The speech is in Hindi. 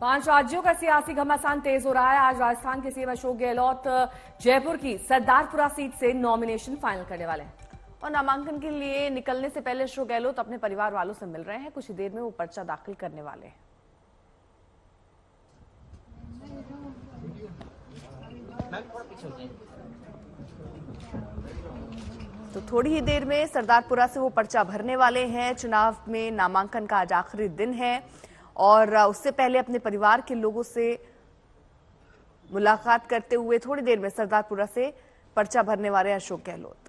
पांच राज्यों का सियासी घमासान तेज हो रहा है आज राजस्थान के सीएम अशोक गहलोत जयपुर की सरदारपुरा सीट से नॉमिनेशन फाइनल करने वाले हैं और नामांकन के लिए निकलने से पहले अशोक गहलोत अपने परिवार वालों से मिल रहे हैं कुछ देर में वो पर्चा दाखिल करने वाले हैं तो थोड़ी ही देर में सरदारपुरा से वो पर्चा भरने वाले हैं चुनाव में नामांकन का आज आखिरी दिन है और उससे पहले अपने परिवार के लोगों से मुलाकात करते हुए थोड़ी देर में सरदारपुरा से पर्चा भरने वाले अशोक गहलोत